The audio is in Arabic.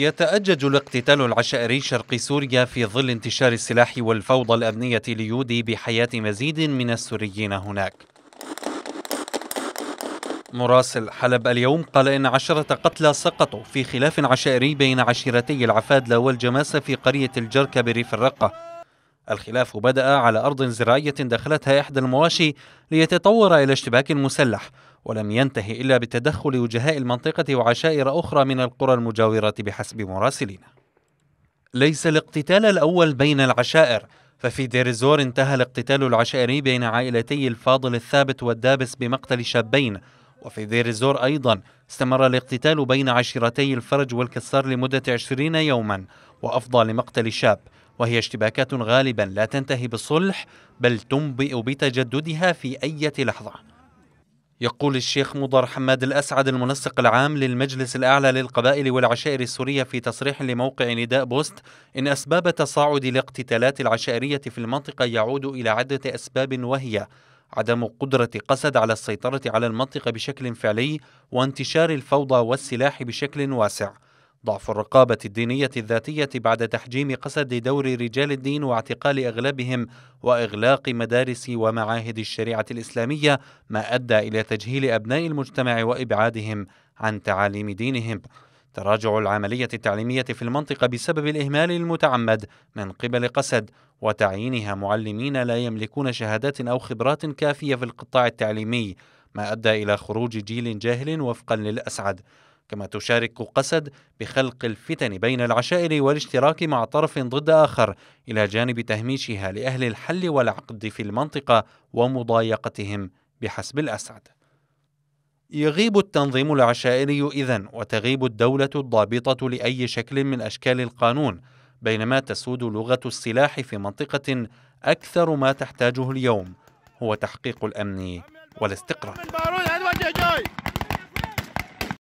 يتأجج الاقتتال العشائري شرق سوريا في ظل انتشار السلاح والفوضى الأمنية ليودي بحياة مزيد من السوريين هناك مراسل حلب اليوم قال إن عشرة قتلى سقطوا في خلاف عشائري بين عشيرتي العفادلة والجماسة في قرية الجركة بريف الرقة الخلاف بدأ على أرض زراعية دخلتها إحدى المواشي ليتطور إلى اشتباك مسلح ولم ينتهي إلا بتدخل وجهاء المنطقة وعشائر أخرى من القرى المجاورة بحسب مراسلنا ليس الاقتتال الأول بين العشائر ففي دير الزور انتهى الاقتتال العشائري بين عائلتي الفاضل الثابت والدابس بمقتل شابين وفي دير الزور أيضا استمر الاقتتال بين عشيرتي الفرج والكسار لمدة عشرين يوما وأفضى لمقتل شاب وهي اشتباكات غالبا لا تنتهي بالصلح بل تنبئ بتجددها في أي لحظة يقول الشيخ مضر حماد الأسعد المنسق العام للمجلس الأعلى للقبائل والعشائر السورية في تصريح لموقع نداء بوست إن أسباب تصاعد الاقتتالات العشائرية في المنطقة يعود إلى عدة أسباب وهي عدم قدرة قسد على السيطرة على المنطقة بشكل فعلي وانتشار الفوضى والسلاح بشكل واسع ضعف الرقابة الدينية الذاتية بعد تحجيم قسد دور رجال الدين واعتقال أغلبهم وإغلاق مدارس ومعاهد الشريعة الإسلامية ما أدى إلى تجهيل أبناء المجتمع وإبعادهم عن تعاليم دينهم تراجع العملية التعليمية في المنطقة بسبب الإهمال المتعمد من قبل قسد وتعيينها معلمين لا يملكون شهادات أو خبرات كافية في القطاع التعليمي ما أدى إلى خروج جيل جاهل وفقا للأسعد كما تشارك قسد بخلق الفتن بين العشائر والاشتراك مع طرف ضد آخر إلى جانب تهميشها لأهل الحل والعقد في المنطقة ومضايقتهم بحسب الأسعد يغيب التنظيم العشائري إذن وتغيب الدولة الضابطة لأي شكل من أشكال القانون بينما تسود لغة السلاح في منطقة أكثر ما تحتاجه اليوم هو تحقيق الأمن والاستقرار